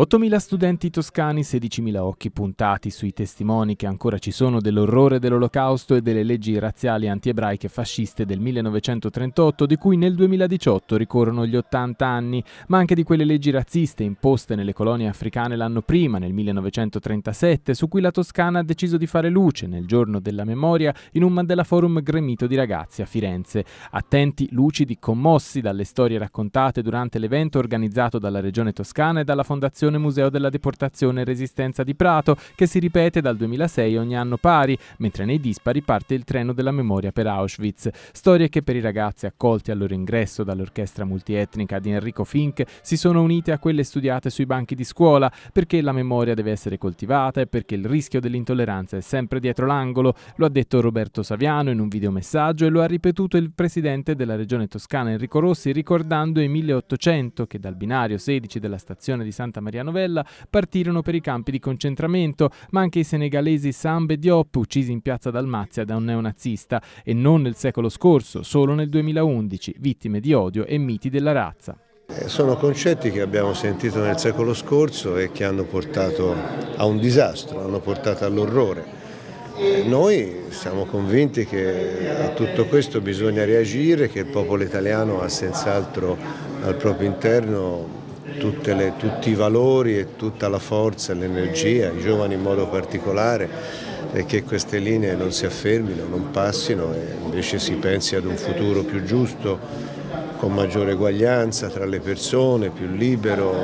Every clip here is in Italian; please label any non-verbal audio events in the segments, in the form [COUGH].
8.000 studenti toscani, 16.000 occhi puntati sui testimoni che ancora ci sono dell'orrore dell'olocausto e delle leggi razziali anti-ebraiche fasciste del 1938, di cui nel 2018 ricorrono gli 80 anni, ma anche di quelle leggi razziste imposte nelle colonie africane l'anno prima, nel 1937, su cui la Toscana ha deciso di fare luce nel giorno della memoria in un Mandela Forum gremito di ragazzi a Firenze. Attenti, lucidi, commossi dalle storie raccontate durante l'evento organizzato dalla Regione Toscana e dalla Fondazione Fondazione Museo della Deportazione e Resistenza di Prato, che si ripete dal 2006 ogni anno pari, mentre nei dispari parte il treno della memoria per Auschwitz. Storie che per i ragazzi accolti al loro ingresso dall'orchestra multietnica di Enrico Fink si sono unite a quelle studiate sui banchi di scuola, perché la memoria deve essere coltivata e perché il rischio dell'intolleranza è sempre dietro l'angolo, lo ha detto Roberto Saviano in un videomessaggio e lo ha ripetuto il presidente della regione toscana Enrico Rossi ricordando i 1800 che dal binario 16 della stazione di Santa Maria Maria Novella partirono per i campi di concentramento, ma anche i senegalesi Sambe Diop, uccisi in piazza Dalmazia da un neonazista, e non nel secolo scorso, solo nel 2011, vittime di odio e miti della razza. Eh, sono concetti che abbiamo sentito nel secolo scorso e che hanno portato a un disastro, hanno portato all'orrore. Eh, noi siamo convinti che a tutto questo bisogna reagire, che il popolo italiano ha senz'altro al proprio interno le, tutti i valori e tutta la forza, l'energia, i giovani in modo particolare e che queste linee non si affermino, non passino e invece si pensi ad un futuro più giusto, con maggiore eguaglianza tra le persone, più libero,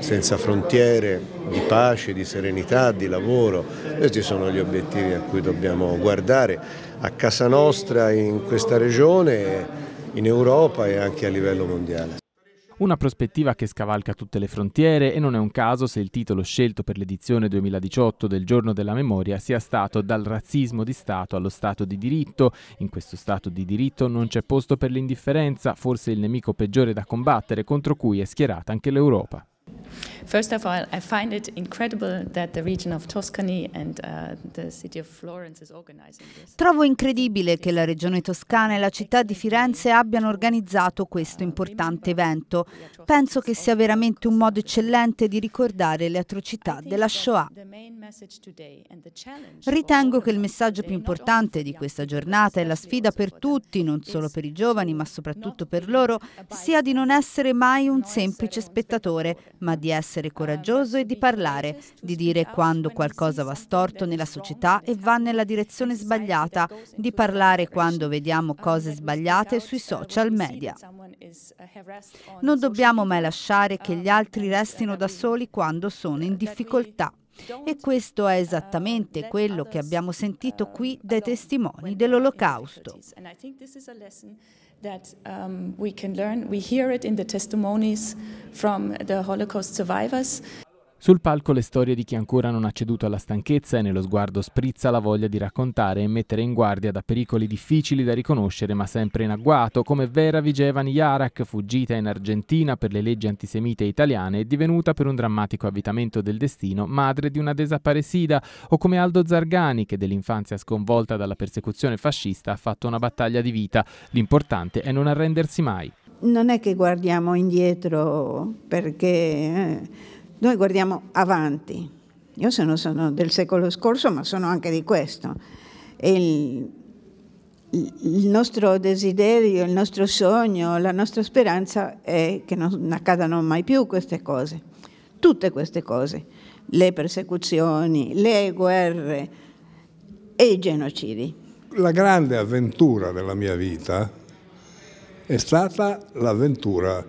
senza frontiere, di pace, di serenità, di lavoro. Questi sono gli obiettivi a cui dobbiamo guardare a casa nostra, in questa regione, in Europa e anche a livello mondiale. Una prospettiva che scavalca tutte le frontiere e non è un caso se il titolo scelto per l'edizione 2018 del Giorno della Memoria sia stato dal razzismo di Stato allo Stato di diritto. In questo Stato di diritto non c'è posto per l'indifferenza, forse il nemico peggiore da combattere contro cui è schierata anche l'Europa. First of all, I find it incredible that the region of Tuscany and uh, the city of Florence is organizing this. Trovo incredibile che la regione toscana e la città di Firenze abbiano organizzato questo importante evento. Penso che sia veramente un modo eccellente di ricordare le atrocità della Shoah. Ritengo che il messaggio più importante di questa giornata e la sfida per tutti, non solo per i giovani, ma soprattutto per loro, sia di non essere mai un semplice spettatore, ma di essere coraggioso e di parlare, di dire quando qualcosa va storto nella società e va nella direzione sbagliata, di parlare quando vediamo cose sbagliate sui social media. Non dobbiamo mai lasciare che gli altri restino da soli quando sono in difficoltà. E questo è esattamente quello che abbiamo sentito qui dai testimoni dell'Olocausto. that um, we can learn. We hear it in the testimonies from the Holocaust survivors. Sul palco le storie di chi ancora non ha ceduto alla stanchezza e nello sguardo sprizza la voglia di raccontare e mettere in guardia da pericoli difficili da riconoscere ma sempre in agguato, come Vera Vigevani Yarak, fuggita in Argentina per le leggi antisemite italiane e divenuta per un drammatico avvitamento del destino madre di una desaparecida, o come Aldo Zargani che dell'infanzia sconvolta dalla persecuzione fascista ha fatto una battaglia di vita. L'importante è non arrendersi mai. Non è che guardiamo indietro perché... Eh, noi guardiamo avanti. Io sono, sono del secolo scorso, ma sono anche di questo. Il, il nostro desiderio, il nostro sogno, la nostra speranza è che non accadano mai più queste cose, tutte queste cose, le persecuzioni, le guerre e i genocidi. La grande avventura della mia vita è stata l'avventura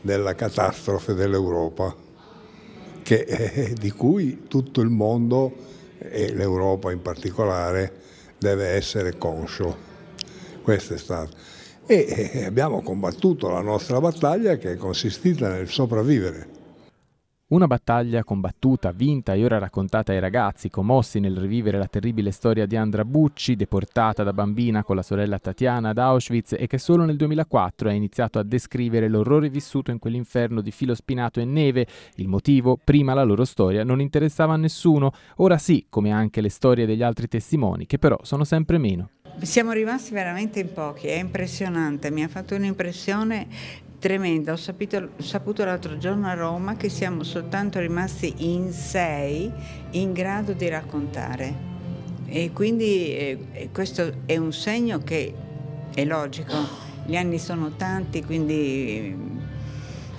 della catastrofe dell'Europa che, eh, di cui tutto il mondo e l'Europa in particolare deve essere conscio. Questo è stato. E eh, abbiamo combattuto la nostra battaglia che è consistita nel sopravvivere una battaglia combattuta, vinta e ora raccontata ai ragazzi, commossi nel rivivere la terribile storia di Andra Bucci, deportata da bambina con la sorella Tatiana ad Auschwitz e che solo nel 2004 ha iniziato a descrivere l'orrore vissuto in quell'inferno di filo spinato e neve. Il motivo, prima la loro storia non interessava a nessuno, ora sì, come anche le storie degli altri testimoni, che però sono sempre meno. Siamo rimasti veramente in pochi, è impressionante, mi ha fatto un'impressione tremenda. Ho saputo, saputo l'altro giorno a Roma che siamo soltanto rimasti in sei in grado di raccontare. E quindi eh, eh, questo è un segno che è logico. Gli anni sono tanti, quindi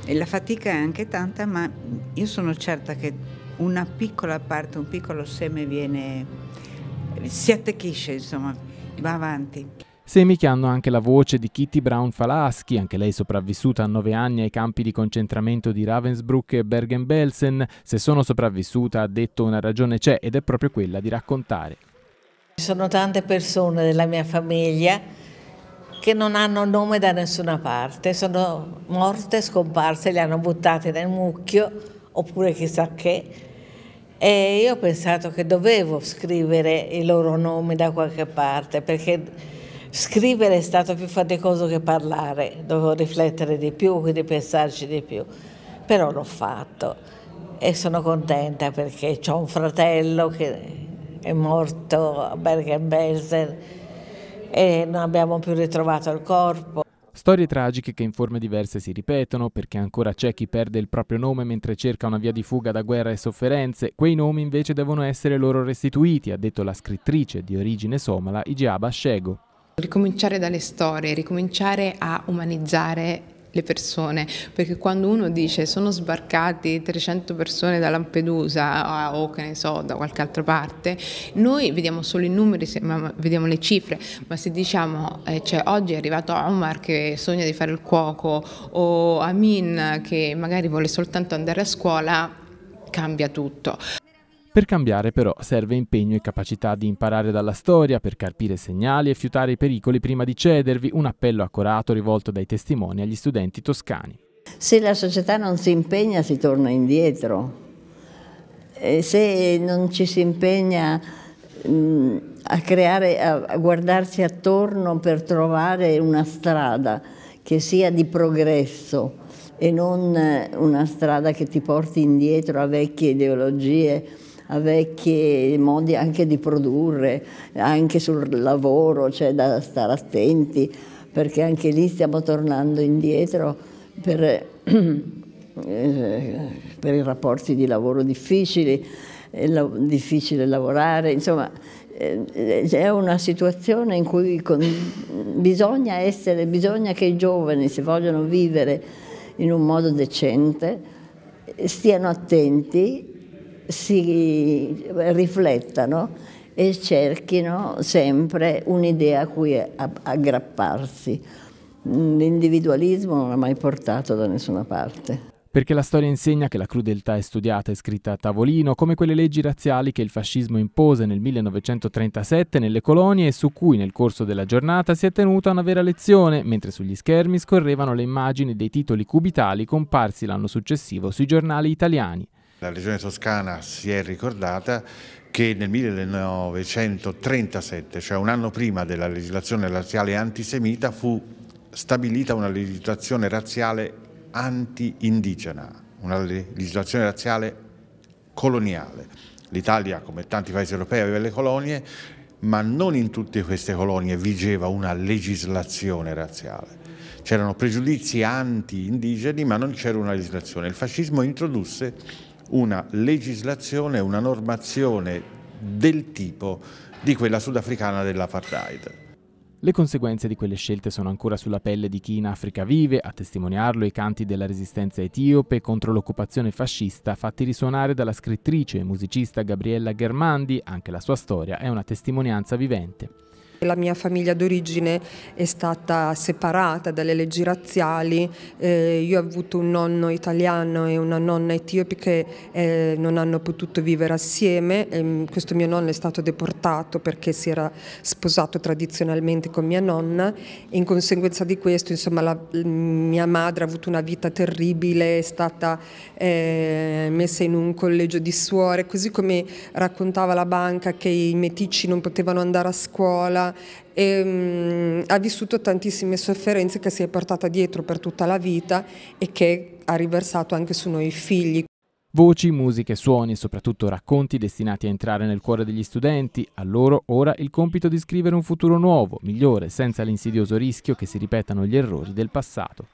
eh, la fatica è anche tanta, ma io sono certa che una piccola parte, un piccolo seme viene, si attecchisce, insomma, va avanti. Semi che hanno anche la voce di Kitty Brown Falaschi, anche lei sopravvissuta a nove anni ai campi di concentramento di Ravensbrück e Bergen-Belsen. Se sono sopravvissuta, ha detto una ragione c'è ed è proprio quella di raccontare. Ci sono tante persone della mia famiglia che non hanno nome da nessuna parte, sono morte, scomparse, le hanno buttate nel mucchio oppure chissà che. E io ho pensato che dovevo scrivere i loro nomi da qualche parte perché scrivere è stato più faticoso che parlare, dovevo riflettere di più, quindi pensarci di più, però l'ho fatto e sono contenta perché ho un fratello che è morto a Bergen-Belsen e non abbiamo più ritrovato il corpo. Storie tragiche che in forme diverse si ripetono, perché ancora c'è chi perde il proprio nome mentre cerca una via di fuga da guerra e sofferenze. Quei nomi invece devono essere loro restituiti, ha detto la scrittrice di origine somala Igiaba Shego ricominciare dalle storie, ricominciare a umanizzare le persone, perché quando uno dice sono sbarcati 300 persone da Lampedusa o che ne so, da qualche altra parte, noi vediamo solo i numeri, vediamo le cifre, ma se diciamo eh, cioè, oggi è arrivato Omar che sogna di fare il cuoco o Amin che magari vuole soltanto andare a scuola, cambia tutto. Per cambiare però serve impegno e capacità di imparare dalla storia per carpire segnali e fiutare i pericoli prima di cedervi, un appello accorato rivolto dai testimoni agli studenti toscani. Se la società non si impegna si torna indietro, e se non ci si impegna mm, a, creare, a guardarsi attorno per trovare una strada che sia di progresso e non eh, una strada che ti porti indietro a vecchie ideologie, a vecchi modi anche di produrre, anche sul lavoro c'è cioè da stare attenti, perché anche lì stiamo tornando indietro per, [CLEARS THROAT] eh, per i rapporti di lavoro difficili, è eh, difficile lavorare, insomma eh, è una situazione in cui con, bisogna essere, bisogna che i giovani, se vogliono vivere in un modo decente, stiano attenti si riflettano e cerchino sempre un'idea a cui aggrapparsi. L'individualismo non ha mai portato da nessuna parte. Perché la storia insegna che la crudeltà è studiata e scritta a tavolino, come quelle leggi razziali che il fascismo impose nel 1937 nelle colonie e su cui nel corso della giornata si è tenuta una vera lezione, mentre sugli schermi scorrevano le immagini dei titoli cubitali comparsi l'anno successivo sui giornali italiani. La Regione Toscana si è ricordata che nel 1937, cioè un anno prima della legislazione razziale antisemita, fu stabilita una legislazione razziale anti-indigena, una legislazione razziale coloniale. L'Italia, come tanti paesi europei, aveva le colonie, ma non in tutte queste colonie vigeva una legislazione razziale. C'erano pregiudizi anti-indigeni, ma non c'era una legislazione. Il fascismo introdusse una legislazione, una normazione del tipo di quella sudafricana dell'apartheid. Le conseguenze di quelle scelte sono ancora sulla pelle di chi in Africa vive, a testimoniarlo i canti della resistenza etiope contro l'occupazione fascista fatti risuonare dalla scrittrice e musicista Gabriella Germandi, anche la sua storia è una testimonianza vivente. La mia famiglia d'origine è stata separata dalle leggi razziali, eh, io ho avuto un nonno italiano e una nonna etiope che eh, non hanno potuto vivere assieme, eh, questo mio nonno è stato deportato perché si era sposato tradizionalmente con mia nonna in conseguenza di questo insomma, la, mia madre ha avuto una vita terribile, è stata eh, messa in un collegio di suore, così come raccontava la banca che i metici non potevano andare a scuola, e, um, ha vissuto tantissime sofferenze che si è portata dietro per tutta la vita e che ha riversato anche su noi figli. Voci, musiche, suoni e soprattutto racconti destinati a entrare nel cuore degli studenti, a loro ora il compito di scrivere un futuro nuovo, migliore, senza l'insidioso rischio che si ripetano gli errori del passato.